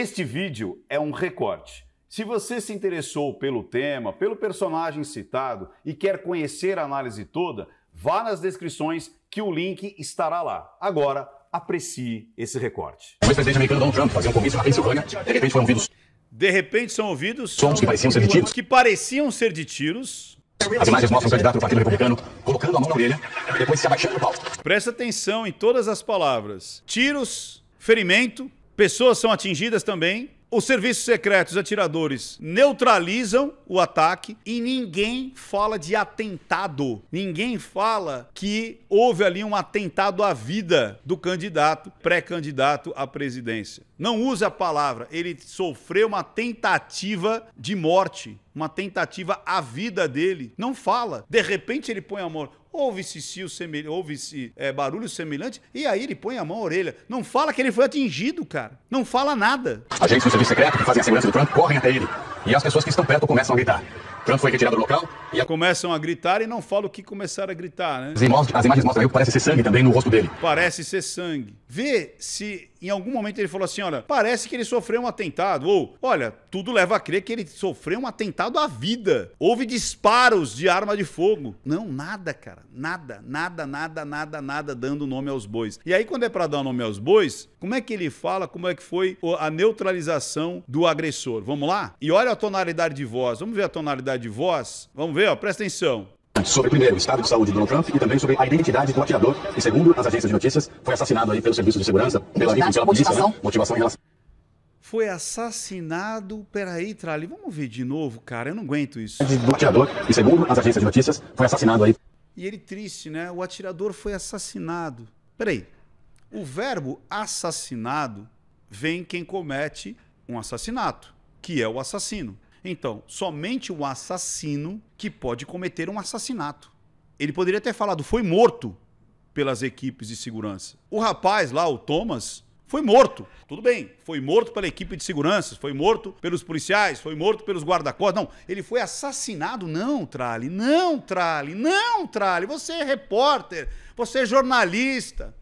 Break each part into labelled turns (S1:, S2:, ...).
S1: Este vídeo é um recorte. Se você se interessou pelo tema, pelo personagem citado e quer conhecer a análise toda, vá nas descrições que o link estará lá. Agora, aprecie esse recorte. O ex-presidente americano Donald Trump fazia um comício na Pensilvânia, de repente foram ouvidos. De repente são ouvidos sons que pareciam ser de tiros. Que pareciam ser de tiros. As imagens mostram o candidato do Partido Republicano colocando a mão na orelha, depois se abaixando no palco. Presta atenção em todas as palavras: tiros, ferimento, Pessoas são atingidas também. Os serviços secretos atiradores neutralizam o ataque e ninguém fala de atentado. Ninguém fala que houve ali um atentado à vida do candidato, pré-candidato à presidência. Não usa a palavra, ele sofreu uma tentativa de morte uma tentativa à vida dele. Não fala. De repente ele põe a mão. Ouve-se semelhante, ouve-se é, barulho semelhante, e aí ele põe a mão à orelha. Não fala que ele foi atingido, cara. Não fala nada. Agentes do serviço secreto que fazem a segurança do Trump correm até ele. E as pessoas que estão perto começam a gritar. Trump foi retirado do local e. A... Começam a gritar e não falam o que começaram a gritar, né? As imagens, as imagens mostram aí o que parece ser sangue também no rosto dele. Parece ser sangue. Vê se em algum momento ele falou assim: olha, parece que ele sofreu um atentado. Ou, olha, tudo leva a crer que ele sofreu um atentado à vida. Houve disparos de arma de fogo. Não, nada, cara. Nada, nada, nada, nada, nada dando nome aos bois. E aí, quando é para dar nome aos bois, como é que ele fala como é que foi a neutralização do agressor? Vamos lá? E olha tonalidade de voz. Vamos ver a tonalidade de voz? Vamos ver, ó, presta atenção. Sobre, primeiro, o estado de saúde de Donald Trump e também sobre a identidade do atirador, e segundo as agências de notícias, foi assassinado aí pelo Serviço de Segurança, pela, pela polícia, né? motivação. Né? motivação em relação foi assassinado. Peraí, Trali, vamos ver de novo, cara. Eu não aguento isso. atirador, e segundo as agências de notícias, foi assassinado aí. E ele triste, né? O atirador foi assassinado. Peraí. O verbo assassinado vem quem comete um assassinato que é o assassino. Então, somente o assassino que pode cometer um assassinato. Ele poderia ter falado, foi morto pelas equipes de segurança. O rapaz lá, o Thomas, foi morto. Tudo bem, foi morto pela equipe de segurança, foi morto pelos policiais, foi morto pelos guarda-costas. Não, ele foi assassinado. Não, Trale, não, Trale, não, Trale. Você é repórter, você é jornalista.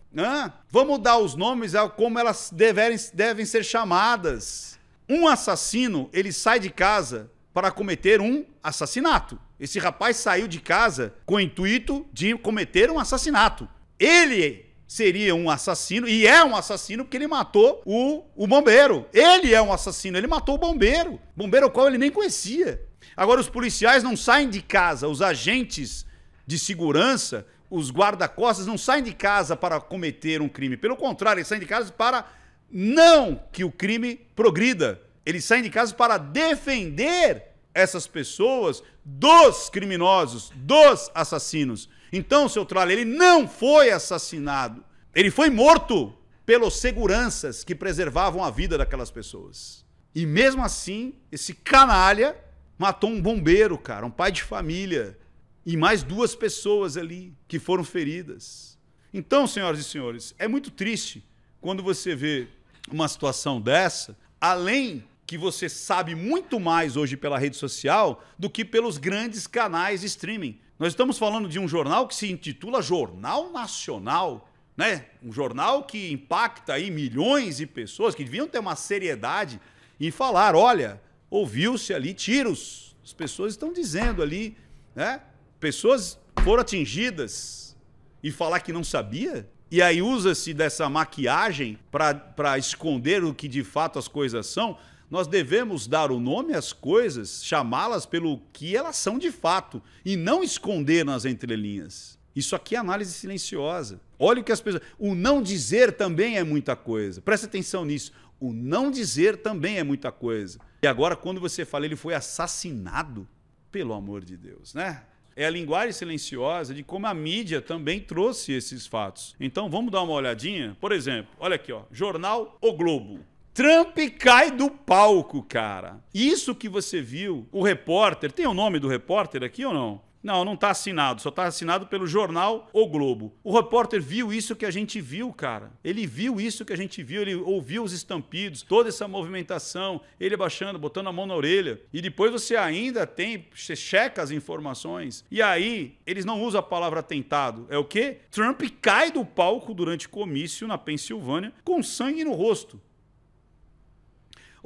S1: Vamos dar os nomes a como elas deverem, devem ser chamadas. Um assassino, ele sai de casa para cometer um assassinato. Esse rapaz saiu de casa com o intuito de cometer um assassinato. Ele seria um assassino e é um assassino porque ele matou o, o bombeiro. Ele é um assassino, ele matou o bombeiro. Bombeiro o qual ele nem conhecia. Agora, os policiais não saem de casa, os agentes de segurança, os guarda-costas não saem de casa para cometer um crime. Pelo contrário, eles saem de casa para não que o crime progrida. Eles saem de casa para defender essas pessoas dos criminosos, dos assassinos. Então, seu Tralha, ele não foi assassinado. Ele foi morto pelos seguranças que preservavam a vida daquelas pessoas. E mesmo assim, esse canalha matou um bombeiro, cara, um pai de família. E mais duas pessoas ali que foram feridas. Então, senhoras e senhores, é muito triste quando você vê uma situação dessa, além que você sabe muito mais hoje pela rede social do que pelos grandes canais streaming. Nós estamos falando de um jornal que se intitula Jornal Nacional, né? Um jornal que impacta aí milhões de pessoas que deviam ter uma seriedade e falar, olha, ouviu-se ali tiros. As pessoas estão dizendo ali, né? Pessoas foram atingidas e falar que não sabia? E aí usa-se dessa maquiagem para esconder o que de fato as coisas são. Nós devemos dar o nome às coisas, chamá-las pelo que elas são de fato e não esconder nas entrelinhas. Isso aqui é análise silenciosa. Olha o que as pessoas. O não dizer também é muita coisa. Presta atenção nisso. O não dizer também é muita coisa. E agora, quando você fala, ele foi assassinado, pelo amor de Deus, né? é a linguagem silenciosa de como a mídia também trouxe esses fatos. Então vamos dar uma olhadinha? Por exemplo, olha aqui, ó, jornal O Globo. Trump cai do palco, cara. Isso que você viu, o repórter, tem o nome do repórter aqui ou não? Não, não está assinado, só está assinado pelo jornal O Globo. O repórter viu isso que a gente viu, cara. Ele viu isso que a gente viu, ele ouviu os estampidos, toda essa movimentação, ele abaixando, botando a mão na orelha. E depois você ainda tem, você checa as informações. E aí, eles não usam a palavra atentado. É o quê? Trump cai do palco durante comício na Pensilvânia com sangue no rosto.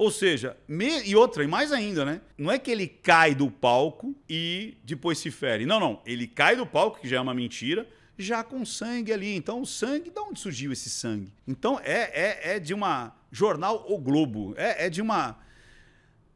S1: Ou seja, me... e outra, e mais ainda, né? Não é que ele cai do palco e depois se fere. Não, não. Ele cai do palco, que já é uma mentira, já com sangue ali. Então, o sangue, de onde surgiu esse sangue? Então, é, é, é de uma. Jornal O Globo. É, é de uma.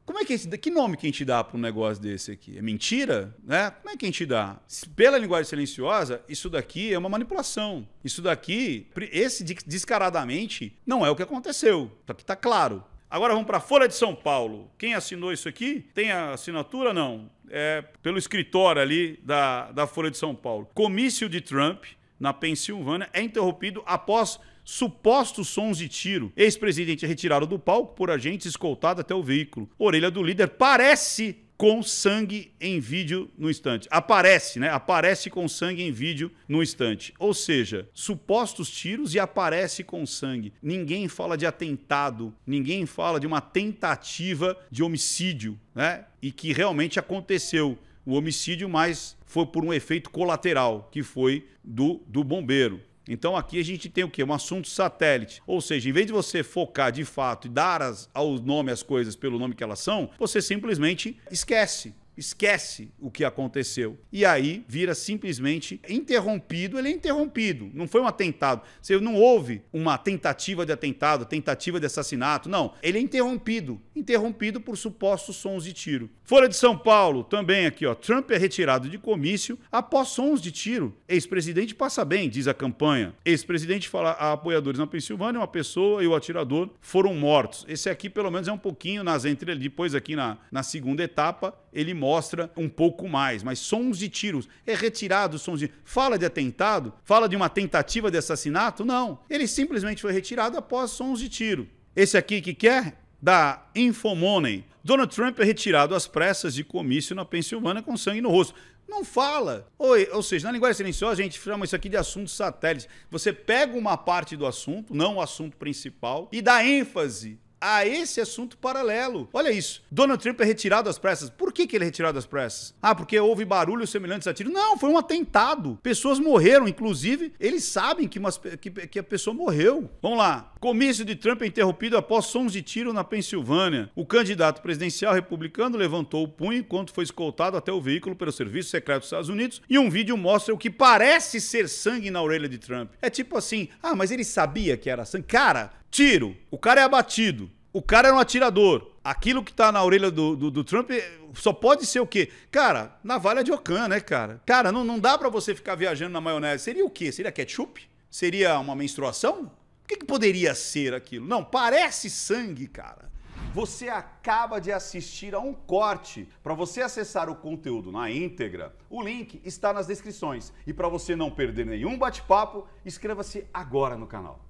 S1: Como é que, é esse, que nome que a gente dá para um negócio desse aqui? É mentira? Né? Como é que a gente dá? Pela linguagem silenciosa, isso daqui é uma manipulação. Isso daqui, esse descaradamente, não é o que aconteceu. Isso tá, tá claro. Agora vamos para a Folha de São Paulo. Quem assinou isso aqui? Tem a assinatura? Não. É pelo escritório ali da, da Folha de São Paulo. Comício de Trump na Pensilvânia é interrompido após supostos sons de tiro. Ex-presidente é retirado do palco por agente escoltado até o veículo. Orelha do líder parece com sangue em vídeo no instante. Aparece, né? Aparece com sangue em vídeo no instante. Ou seja, supostos tiros e aparece com sangue. Ninguém fala de atentado, ninguém fala de uma tentativa de homicídio, né? E que realmente aconteceu o homicídio, mas foi por um efeito colateral, que foi do, do bombeiro. Então aqui a gente tem o quê? Um assunto satélite. Ou seja, em vez de você focar de fato e dar as, ao nome as coisas pelo nome que elas são, você simplesmente esquece esquece o que aconteceu. E aí vira simplesmente interrompido, ele é interrompido. Não foi um atentado. Você não houve uma tentativa de atentado, tentativa de assassinato, não. Ele é interrompido, interrompido por supostos sons de tiro. Folha de São Paulo, também aqui, ó. Trump é retirado de comício após sons de tiro. Ex-presidente passa bem, diz a campanha. Ex-presidente fala a apoiadores na Pensilvânia, uma pessoa e o atirador foram mortos. Esse aqui, pelo menos, é um pouquinho nas entrelinhas. Depois, aqui na, na segunda etapa, ele mostra um pouco mais. Mas sons de tiros. É retirado sons de. Fala de atentado? Fala de uma tentativa de assassinato? Não. Ele simplesmente foi retirado após sons de tiro. Esse aqui que quer? Da Infomoney. Donald Trump é retirado às pressas de comício na Pensilvânia com sangue no rosto. Não fala. Ou, ou seja, na linguagem silenciosa, a gente chama isso aqui de assunto satélite. Você pega uma parte do assunto, não o assunto principal, e dá ênfase a esse assunto paralelo. Olha isso. Donald Trump é retirado das pressas. Por que, que ele é retirado das pressas? Ah, porque houve barulho semelhante a tiro. Não, foi um atentado. Pessoas morreram, inclusive, eles sabem que, umas, que, que a pessoa morreu. Vamos lá. Comício de Trump é interrompido após sons de tiro na Pensilvânia. O candidato presidencial republicano levantou o punho enquanto foi escoltado até o veículo pelo Serviço Secreto dos Estados Unidos e um vídeo mostra o que parece ser sangue na orelha de Trump. É tipo assim: ah, mas ele sabia que era sangue. Cara, Tiro. O cara é abatido. O cara é um atirador. Aquilo que tá na orelha do, do, do Trump eh, só pode ser o quê? Cara, navalha de Ocan, né, cara? Cara, não, não dá para você ficar viajando na maionese. Seria o quê? Seria ketchup? Seria uma menstruação? O que, que poderia ser aquilo? Não, parece sangue, cara. Você acaba de assistir a um corte. Para você acessar o conteúdo na íntegra, o link está nas descrições. E para você não perder nenhum bate-papo, inscreva-se agora no canal.